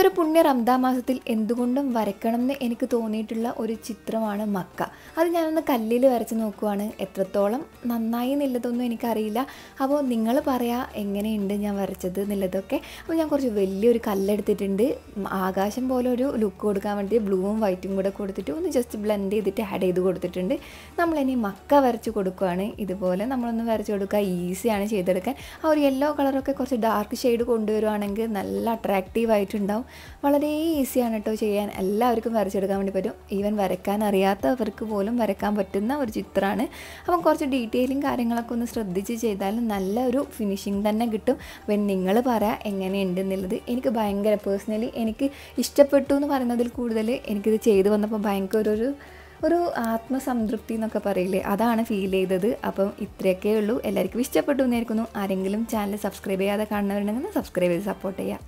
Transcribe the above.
ഒരു പുണ്യ റംദാ മാസത്തിൽ എന്തുകൊണ്ടും വരയ്ക്കണം എന്ന് എനിക്ക് തോന്നിയിട്ടുള്ള ഒരു ചിത്രമാണ് മക്ക അത് ഞാനൊന്ന് കല്ലിൽ വരച്ച് നോക്കുവാണ് എത്രത്തോളം നന്നായി എന്നുള്ളതൊന്നും എനിക്കറിയില്ല അപ്പോൾ നിങ്ങൾ പറയാ എങ്ങനെയുണ്ട് ഞാൻ വരച്ചത് എന്നുള്ളതൊക്കെ അപ്പോൾ ഞാൻ കുറച്ച് വലിയൊരു കല്ലെടുത്തിട്ടുണ്ട് ആകാശം പോലെ ഒരു ലുക്ക് കൊടുക്കാൻ വേണ്ടി ബ്ലൂവും വൈറ്റും കൂടെ കൊടുത്തിട്ട് ഒന്ന് ജസ്റ്റ് ബ്ലെൻഡ് ചെയ്തിട്ട് ആഡ് ചെയ്ത് കൊടുത്തിട്ടുണ്ട് നമ്മളിനി മക്ക വരച്ച് കൊടുക്കുവാണ് ഇതുപോലെ നമ്മളൊന്ന് വരച്ച് കൊടുക്കുക ഈസിയാണ് ചെയ്തെടുക്കാൻ ആ ഒരു യെല്ലോ കളറൊക്കെ കുറച്ച് ഡാർക്ക് ഷെയ്ഡ് കൊണ്ടുവരുവാണെങ്കിൽ നല്ല അട്രാക്റ്റീവ് ആയിട്ടുണ്ടാവും വളരെ ഈസിയാണ് കേട്ടോ ചെയ്യാൻ എല്ലാവർക്കും വരച്ചെടുക്കാൻ വേണ്ടി പറ്റും ഈവൻ വരയ്ക്കാൻ അറിയാത്തവർക്ക് പോലും വരയ്ക്കാൻ പറ്റുന്ന ഒരു ചിത്രമാണ് അപ്പം കുറച്ച് ഡീറ്റെയിലും കാര്യങ്ങളൊക്കെ ഒന്ന് ശ്രദ്ധിച്ച് ചെയ്താൽ നല്ലൊരു ഫിനിഷിങ് തന്നെ കിട്ടും അപ്പം നിങ്ങൾ പറ എങ്ങനെയുണ്ട് എന്നുള്ളത് എനിക്ക് ഭയങ്കര പേഴ്സണലി എനിക്ക് ഇഷ്ടപ്പെട്ടു എന്ന് പറയുന്നതിൽ കൂടുതൽ എനിക്കിത് ചെയ്തു വന്നപ്പോൾ ഭയങ്കര ഒരു ഒരു ആത്മസംതൃപ്തി എന്നൊക്കെ പറയില്ലേ അതാണ് ഫീൽ ചെയ്തത് അപ്പം ഇത്രയൊക്കെ ഉള്ളൂ എല്ലാവർക്കും ഇഷ്ടപ്പെട്ടു എന്നായിരിക്കുന്നു ആരെങ്കിലും ചാനൽ സബ്സ്ക്രൈബ് ചെയ്യാതെ കാണുന്നവരുണ്ടെങ്കിൽ സബ്സ്ക്രൈബ് ചെയ്ത് സപ്പോർട്ട് ചെയ്യുക